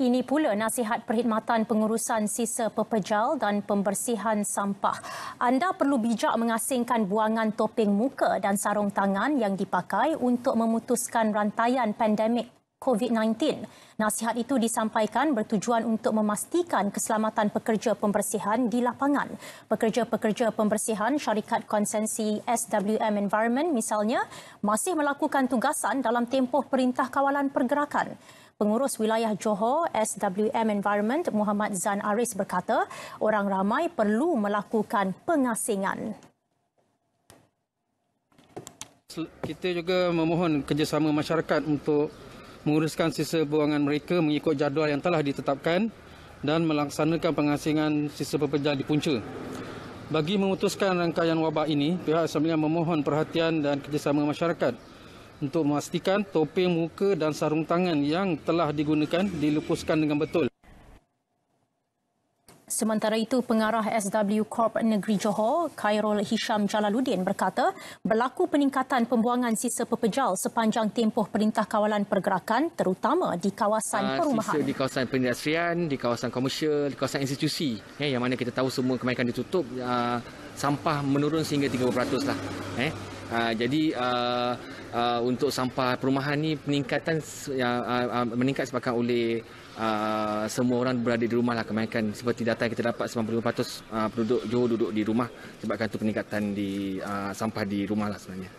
Ini pula nasihat perkhidmatan pengurusan sisa pepejal dan pembersihan sampah. Anda perlu bijak mengasingkan buangan topeng muka dan sarung tangan yang dipakai untuk memutuskan rantaian pandemik COVID-19. Nasihat itu disampaikan bertujuan untuk memastikan keselamatan pekerja pembersihan di lapangan. Pekerja-pekerja pembersihan syarikat konsensi SWM Environment misalnya masih melakukan tugasan dalam tempoh perintah kawalan pergerakan. Pengurus Wilayah Johor SWM Environment Muhammad Zan Aris berkata, orang ramai perlu melakukan pengasingan. Kita juga memohon kerjasama masyarakat untuk menguruskan sisa buangan mereka mengikut jadual yang telah ditetapkan dan melaksanakan pengasingan sisa pepejal di punca. Bagi memutuskan rangkaian wabak ini, pihak Assembly memohon perhatian dan kerjasama masyarakat untuk memastikan topeng muka dan sarung tangan yang telah digunakan dilupuskan dengan betul. Sementara itu, pengarah SW Corp Negeri Johor, Khairul Hisham Jalaluddin berkata, berlaku peningkatan pembuangan sisa pepejal sepanjang tempoh Perintah Kawalan Pergerakan terutama di kawasan uh, perumahan. Sisa di kawasan perindustrian, di kawasan komersial, di kawasan institusi ya, yang mana kita tahu semua kemaikan ditutup, uh, sampah menurun sehingga 30%. Lah, eh. Uh, jadi uh, uh, untuk sampah perumahan ni peningkatan yang uh, uh, meningkat sebabkan oleh uh, semua orang berada di rumah lah kemainkan seperti data yang kita dapat 95% uh, penduduk Johor duduk di rumah sebabkan tu peningkatan di uh, sampah di rumah lah sebenarnya.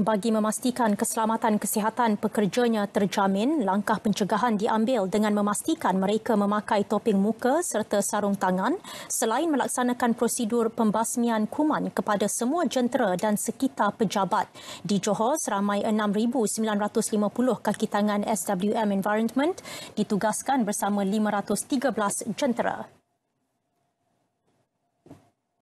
Bagi memastikan keselamatan kesihatan pekerjanya terjamin, langkah pencegahan diambil dengan memastikan mereka memakai topeng muka serta sarung tangan selain melaksanakan prosedur pembasmian kuman kepada semua jentera dan sekitar pejabat. Di Johor, seramai 6,950 kaki tangan SWM Environment ditugaskan bersama 513 jentera.